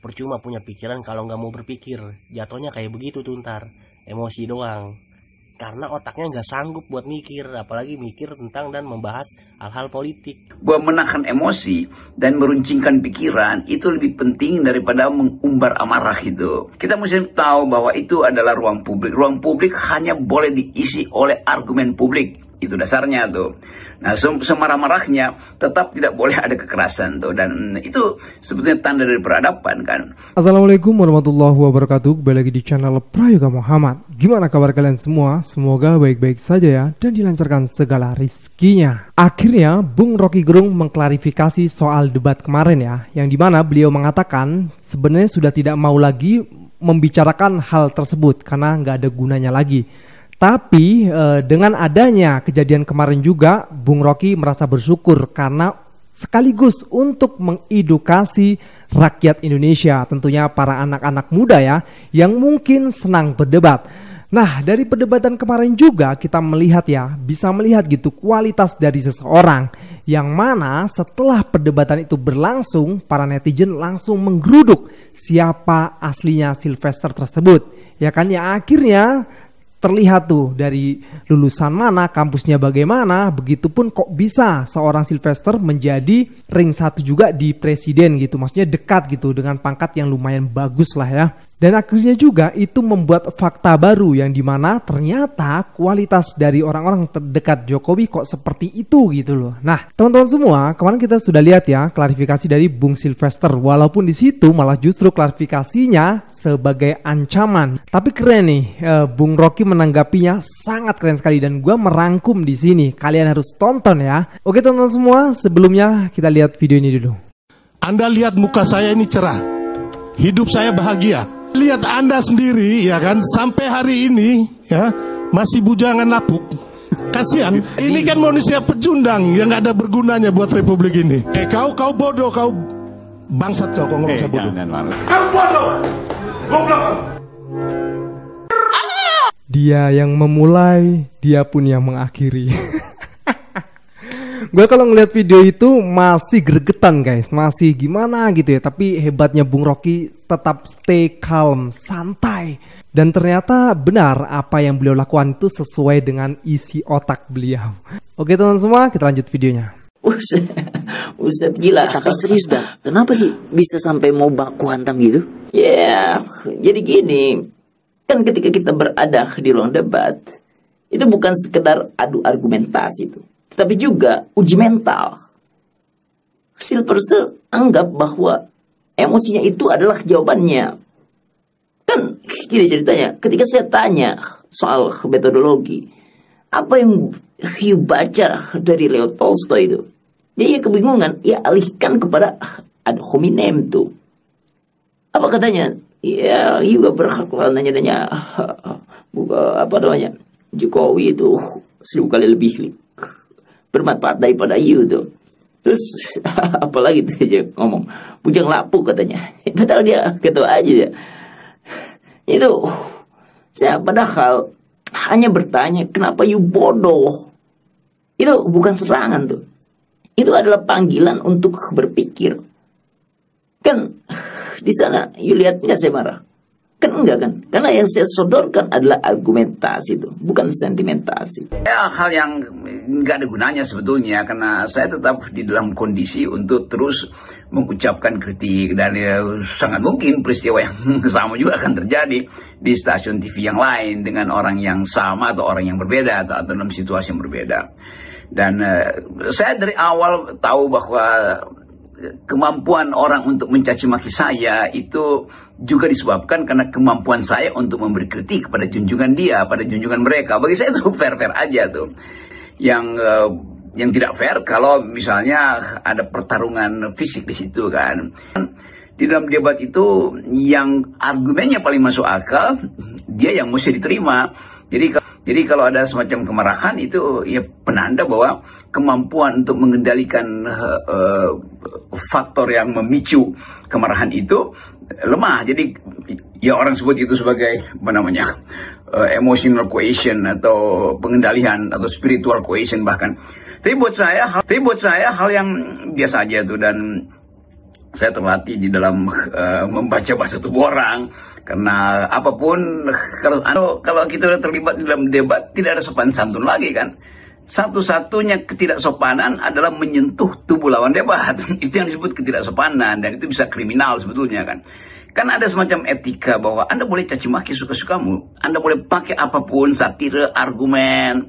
percuma punya pikiran kalau nggak mau berpikir jatuhnya kayak begitu tuh ntar emosi doang karena otaknya nggak sanggup buat mikir apalagi mikir tentang dan membahas hal-hal politik Gua menahan emosi dan meruncingkan pikiran itu lebih penting daripada mengumbar amarah itu kita mesti tahu bahwa itu adalah ruang publik ruang publik hanya boleh diisi oleh argumen publik itu dasarnya tuh. Nah, semarah-marahnya tetap tidak boleh ada kekerasan tuh dan itu sebetulnya tanda dari peradaban kan. Assalamualaikum warahmatullahi wabarakatuh. Kembali lagi di channel Prayoga Muhammad. Gimana kabar kalian semua? Semoga baik-baik saja ya dan dilancarkan segala rizkinya. Akhirnya Bung Rocky Gerung mengklarifikasi soal debat kemarin ya, yang dimana beliau mengatakan sebenarnya sudah tidak mau lagi membicarakan hal tersebut karena nggak ada gunanya lagi. Tapi uh, dengan adanya kejadian kemarin juga, Bung Rocky merasa bersyukur karena sekaligus untuk mengedukasi rakyat Indonesia, tentunya para anak-anak muda ya, yang mungkin senang berdebat. Nah, dari perdebatan kemarin juga kita melihat ya, bisa melihat gitu kualitas dari seseorang yang mana setelah perdebatan itu berlangsung, para netizen langsung menggeruduk siapa aslinya Sylvester tersebut. Ya kan ya akhirnya terlihat tuh dari lulusan mana, kampusnya bagaimana, begitupun kok bisa seorang Sylvester menjadi ring satu juga di presiden gitu, maksudnya dekat gitu dengan pangkat yang lumayan bagus lah ya. Dan akhirnya juga itu membuat fakta baru yang dimana ternyata kualitas dari orang-orang terdekat Jokowi kok seperti itu gitu loh. Nah teman-teman semua kemarin kita sudah lihat ya klarifikasi dari Bung Sylvester walaupun di situ malah justru klarifikasinya sebagai ancaman. Tapi keren nih eh, Bung Rocky menanggapinya sangat keren sekali dan gue merangkum di sini. Kalian harus tonton ya. Oke teman-teman semua sebelumnya kita lihat video ini dulu. Anda lihat muka saya ini cerah. Hidup saya bahagia Lihat Anda sendiri ya kan sampai hari ini ya masih bujangan lapuk. Kasihan, ini kan manusia pecundang yang nggak ada bergunanya buat republik ini. Eh kau kau bodoh kau bangsat kau ngomong eh, bodoh. Kau bodoh. Goblok. Dia yang memulai, dia pun yang mengakhiri. gue kalau ngeliat video itu masih gregetan guys, masih gimana gitu ya. Tapi hebatnya Bung Rocky tetap stay calm, santai. Dan ternyata benar apa yang beliau lakukan itu sesuai dengan isi otak beliau. Oke teman semua, kita lanjut videonya. Buset, gila. Tapi serius dah, kenapa sih bisa sampai mau baku hantam gitu? Ya, yeah, jadi gini, kan ketika kita berada di ruang debat, itu bukan sekedar adu argumentasi tuh tetapi juga uji mental. Silverster anggap bahwa emosinya itu adalah jawabannya. Kan gini ceritanya, ketika saya tanya soal metodologi, apa yang you baca dari Leo Tolstoy itu? Dia ya kebingungan, ya alihkan kepada ad hominem itu. Apa katanya? Ya, juga berhak lah nanya-nanya. Apa namanya? Jokowi itu seribu kali lebih bermanfaat daripada you tuh terus apalagi tuh dia ngomong bujang lapuk katanya padahal dia ketua aja ya itu saya padahal hanya bertanya kenapa you bodoh itu bukan serangan tuh itu adalah panggilan untuk berpikir kan di sana you lihat saya marah Kan enggak kan? Karena yang saya sodorkan adalah argumentasi itu, bukan sentimentasi. Ya, hal yang enggak ada gunanya sebetulnya, karena saya tetap di dalam kondisi untuk terus mengucapkan kritik dan ya, sangat mungkin peristiwa yang sama juga akan terjadi di stasiun TV yang lain dengan orang yang sama atau orang yang berbeda atau, dalam situasi yang berbeda. Dan uh, saya dari awal tahu bahwa kemampuan orang untuk mencaci maki saya itu juga disebabkan karena kemampuan saya untuk memberi kritik pada junjungan dia, pada junjungan mereka. Bagi saya itu fair-fair aja tuh. Yang eh, yang tidak fair kalau misalnya ada pertarungan fisik di situ kan. Di dalam debat itu yang argumennya paling masuk akal, dia yang mesti diterima. Jadi jadi kalau ada semacam kemarahan itu ya penanda bahwa kemampuan untuk mengendalikan uh, faktor yang memicu kemarahan itu lemah. Jadi ya orang sebut itu sebagai apa namanya uh, emotional cohesion atau pengendalian atau spiritual cohesion bahkan. Tapi buat saya, hal, tapi buat saya hal yang biasa aja tuh dan saya terlatih di dalam uh, membaca bahasa tubuh orang karena apapun kalau anu, kalau kita terlibat di dalam debat tidak ada sopan santun lagi kan satu-satunya ketidaksopanan adalah menyentuh tubuh lawan debat itu yang disebut ketidaksopanan dan itu bisa kriminal sebetulnya kan kan ada semacam etika bahwa anda boleh caci maki suka-sukamu anda boleh pakai apapun satire argumen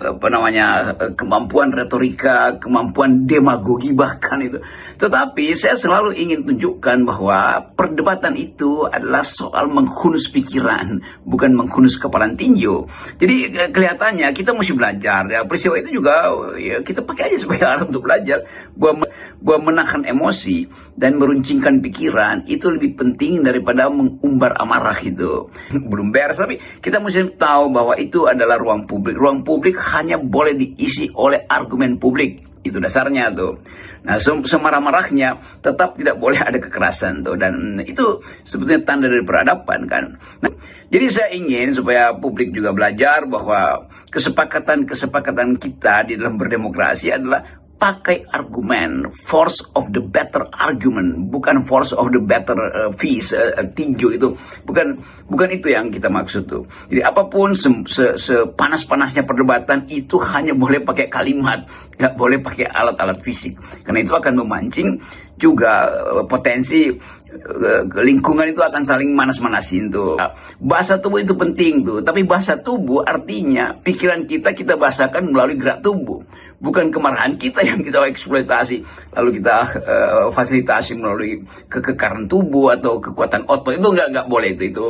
apa namanya kemampuan retorika, kemampuan demagogi bahkan itu. Tetapi saya selalu ingin tunjukkan bahwa perdebatan itu adalah soal menghunus pikiran, bukan menghunus kepalan tinju. Jadi eh, kelihatannya kita mesti belajar. Ya, peristiwa itu juga ya, kita pakai aja sebagai alat untuk belajar buat bahwa menahan emosi dan meruncingkan pikiran itu lebih penting daripada mengumbar amarah itu. Belum beres tapi kita mesti tahu bahwa itu adalah ruang publik. Ruang publik hanya boleh diisi oleh argumen publik. Itu dasarnya tuh. Nah, semarah-marahnya tetap tidak boleh ada kekerasan tuh dan itu sebetulnya tanda dari peradaban kan. Nah, jadi saya ingin supaya publik juga belajar bahwa kesepakatan-kesepakatan kita di dalam berdemokrasi adalah pakai argumen force of the better argument bukan force of the better uh, fees uh, tinju itu bukan bukan itu yang kita maksud tuh jadi apapun se, se, sepanas panasnya perdebatan itu hanya boleh pakai kalimat nggak boleh pakai alat-alat fisik karena itu akan memancing juga eh, potensi eh, eh, lingkungan itu akan saling manas-manasin tuh. Bahasa tubuh itu penting tuh, tapi bahasa tubuh artinya pikiran kita kita bahasakan melalui gerak tubuh, bukan kemarahan kita yang kita eksploitasi lalu kita uh, fasilitasi melalui kekekaran tubuh atau kekuatan otot itu nggak nggak boleh itu itu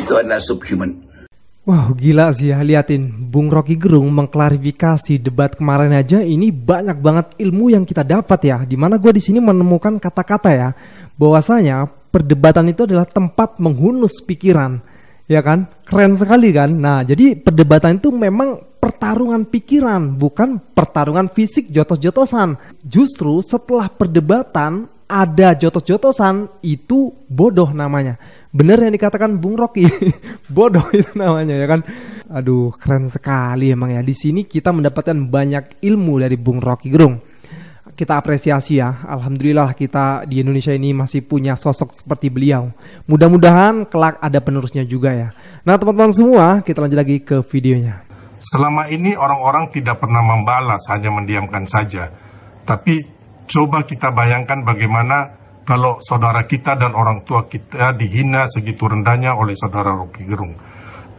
itu adalah subhuman. Wow, gila sih ya. Liatin, Bung Rocky Gerung mengklarifikasi debat kemarin aja ini banyak banget ilmu yang kita dapat ya. Dimana gue di sini menemukan kata-kata ya, bahwasanya perdebatan itu adalah tempat menghunus pikiran. Ya kan? Keren sekali kan? Nah, jadi perdebatan itu memang pertarungan pikiran, bukan pertarungan fisik jotos-jotosan. Justru setelah perdebatan, ada jotos-jotosan itu bodoh namanya. Bener yang dikatakan Bung Rocky, bodoh itu namanya ya kan. Aduh, keren sekali emang ya. Di sini kita mendapatkan banyak ilmu dari Bung Rocky Gerung. Kita apresiasi ya. Alhamdulillah kita di Indonesia ini masih punya sosok seperti beliau. Mudah-mudahan kelak ada penerusnya juga ya. Nah, teman-teman semua, kita lanjut lagi ke videonya. Selama ini orang-orang tidak pernah membalas, hanya mendiamkan saja. Tapi Coba kita bayangkan bagaimana kalau saudara kita dan orang tua kita dihina segitu rendahnya oleh saudara Rocky Gerung.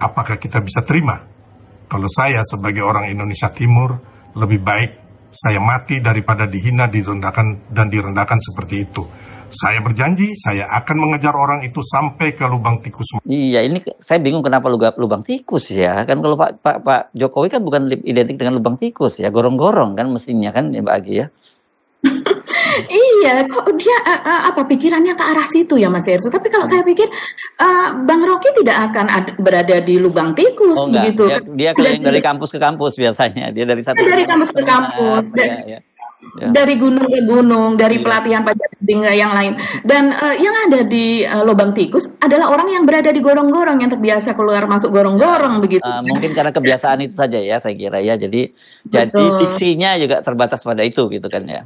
Apakah kita bisa terima? Kalau saya sebagai orang Indonesia Timur lebih baik saya mati daripada dihina, direndahkan dan direndahkan seperti itu. Saya berjanji saya akan mengejar orang itu sampai ke lubang tikus. Iya, ini saya bingung kenapa lubang, lubang tikus ya. Kan kalau Pak, Pak Pak Jokowi kan bukan identik dengan lubang tikus ya, gorong-gorong kan mestinya kan ya Pak Agi ya iya, kok dia uh, apa pikirannya ke arah situ ya Mas Ersu. Tapi kalau hmm. saya pikir uh, Bang Rocky tidak akan ad- berada di lubang tikus oh, begitu. Dia, dia keliling dari kampus ke kampus biasanya. Dia dari satu dari kampus ke kampus. Ya, ya. Ya. dari gunung ke gunung, dari ya. pelatihan pajak hingga yang lain. Hmm. Dan uh, yang ada di uh, lubang tikus adalah orang yang berada di gorong-gorong yang terbiasa keluar masuk gorong-gorong ya, begitu. Uh, mungkin karena kebiasaan itu saja ya saya kira ya. Jadi Betul. jadi fiksinya juga terbatas pada itu gitu kan ya.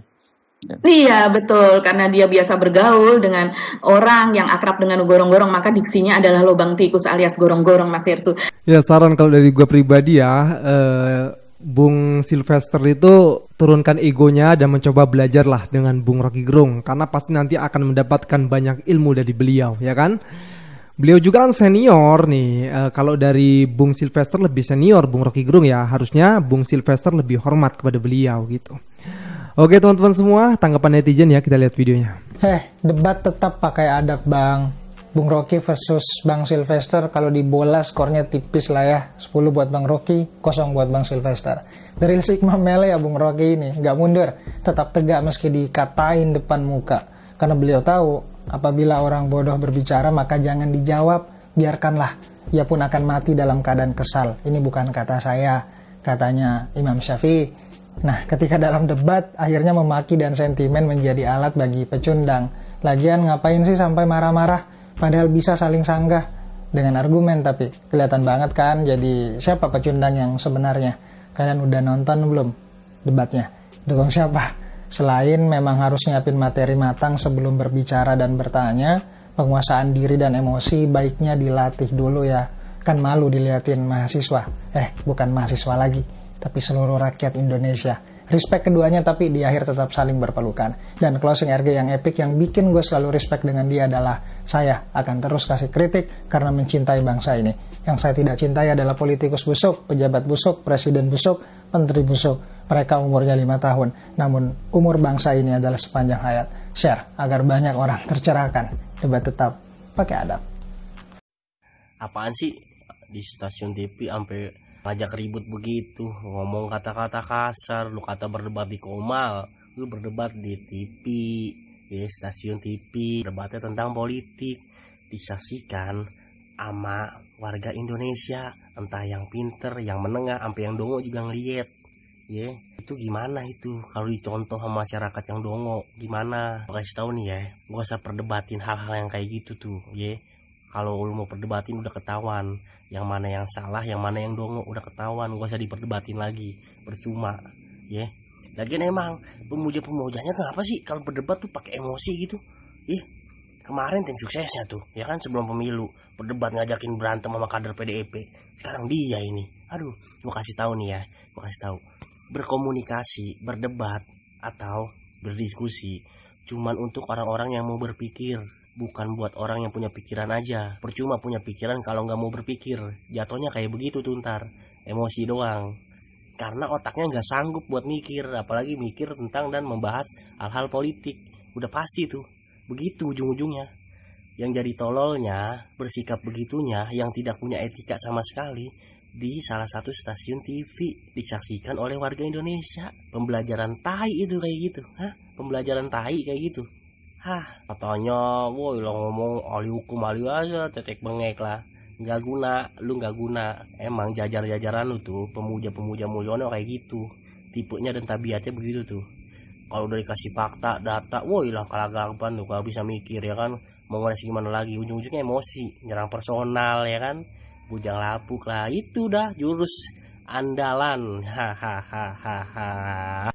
Ya. Iya betul karena dia biasa bergaul dengan orang yang akrab dengan gorong-gorong maka diksinya adalah lobang tikus alias gorong-gorong Mas Irsu. Ya saran kalau dari gue pribadi ya eh, Bung Sylvester itu turunkan egonya dan mencoba belajarlah dengan Bung Rocky Gerung karena pasti nanti akan mendapatkan banyak ilmu dari beliau ya kan. Beliau juga kan senior nih. Eh, kalau dari Bung Sylvester lebih senior Bung Rocky Gerung ya, harusnya Bung Sylvester lebih hormat kepada beliau gitu. Oke teman-teman semua, tanggapan netizen ya kita lihat videonya. Eh, debat tetap pakai adab bang. Bung Rocky versus Bang Sylvester kalau di bola skornya tipis lah ya 10 buat Bang Rocky, 0 buat Bang Sylvester Dari Sigma Mele ya Bung Rocky ini nggak mundur, tetap tegak meski dikatain depan muka Karena beliau tahu apabila orang bodoh berbicara maka jangan dijawab, biarkanlah Ia pun akan mati dalam keadaan kesal, ini bukan kata saya, katanya Imam Syafi'i Nah, ketika dalam debat, akhirnya memaki dan sentimen menjadi alat bagi pecundang. Lagian ngapain sih sampai marah-marah, padahal bisa saling sanggah dengan argumen tapi kelihatan banget kan jadi siapa pecundang yang sebenarnya. Kalian udah nonton belum debatnya? Dukung siapa? Selain memang harus nyiapin materi matang sebelum berbicara dan bertanya, penguasaan diri dan emosi baiknya dilatih dulu ya. Kan malu diliatin mahasiswa. Eh, bukan mahasiswa lagi tapi seluruh rakyat Indonesia. Respect keduanya tapi di akhir tetap saling berpelukan. Dan closing RG yang epic yang bikin gue selalu respect dengan dia adalah saya akan terus kasih kritik karena mencintai bangsa ini. Yang saya tidak cintai adalah politikus busuk, pejabat busuk, presiden busuk, menteri busuk. Mereka umurnya 5 tahun, namun umur bangsa ini adalah sepanjang hayat. Share agar banyak orang tercerahkan. Debat tetap pakai adab. Apaan sih di stasiun TV sampai ngajak ribut begitu ngomong kata-kata kasar lu kata berdebat di komal lu berdebat di TV di stasiun TV debatnya tentang politik disaksikan sama warga Indonesia entah yang pinter yang menengah sampai yang dongo juga ngeliat ya yeah. itu gimana itu kalau dicontoh sama masyarakat yang dongo gimana gue kasih tahu nih ya gue usah perdebatin hal-hal yang kayak gitu tuh ya yeah kalau lu mau perdebatin udah ketahuan yang mana yang salah yang mana yang dongo udah ketahuan gak usah diperdebatin lagi percuma ya yeah. lagian emang pemuja-pemujanya kenapa sih kalau berdebat tuh pakai emosi gitu ih yeah. kemarin tim suksesnya tuh ya kan sebelum pemilu berdebat ngajakin berantem sama kader PDIP e sekarang dia ini aduh gua kasih tahu nih ya gua kasih tahu berkomunikasi berdebat atau berdiskusi cuman untuk orang-orang yang mau berpikir bukan buat orang yang punya pikiran aja. Percuma punya pikiran kalau nggak mau berpikir. Jatuhnya kayak begitu tuh ntar. Emosi doang. Karena otaknya nggak sanggup buat mikir, apalagi mikir tentang dan membahas hal-hal politik. Udah pasti tuh. Begitu ujung-ujungnya. Yang jadi tololnya, bersikap begitunya, yang tidak punya etika sama sekali, di salah satu stasiun TV disaksikan oleh warga Indonesia. Pembelajaran tai itu kayak gitu, hah? Pembelajaran tai kayak gitu. Hah, katanya, woi lo ngomong ahli hukum ahli aja, tetek bengek lah. nggak guna, lu nggak guna. Emang jajar-jajaran lu tuh, pemuja-pemuja mulyono kayak gitu. Tipenya dan tabiatnya begitu tuh. Kalau udah dikasih fakta, data, woi lah kalah gampang tuh, gak bisa mikir ya kan. Mau ngeles gimana lagi, ujung-ujungnya emosi, nyerang personal ya kan. Bujang lapuk lah, itu dah jurus andalan hahaha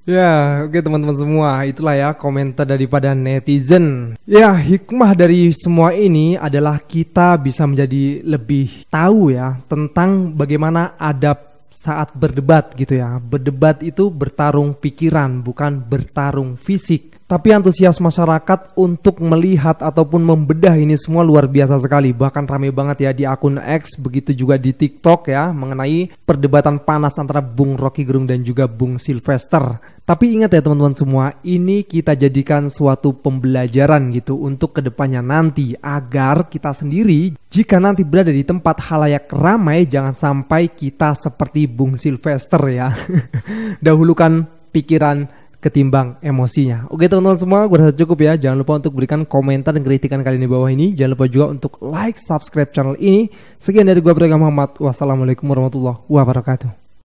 ya oke okay, teman-teman semua itulah ya komentar daripada netizen ya hikmah dari semua ini adalah kita bisa menjadi lebih tahu ya tentang bagaimana adab saat berdebat gitu ya. Berdebat itu bertarung pikiran bukan bertarung fisik. Tapi antusias masyarakat untuk melihat ataupun membedah ini semua luar biasa sekali. Bahkan rame banget ya di akun X, begitu juga di TikTok ya mengenai perdebatan panas antara Bung Rocky Gerung dan juga Bung Sylvester. Tapi ingat ya teman-teman semua, ini kita jadikan suatu pembelajaran gitu untuk kedepannya nanti agar kita sendiri jika nanti berada di tempat halayak ramai jangan sampai kita seperti Bung Sylvester ya. Dahulukan pikiran ketimbang emosinya. Oke teman-teman semua, gue rasa cukup ya. Jangan lupa untuk berikan komentar dan kritikan kalian di bawah ini. Jangan lupa juga untuk like, subscribe channel ini. Sekian dari gue Prega Muhammad. Wassalamualaikum warahmatullahi wabarakatuh.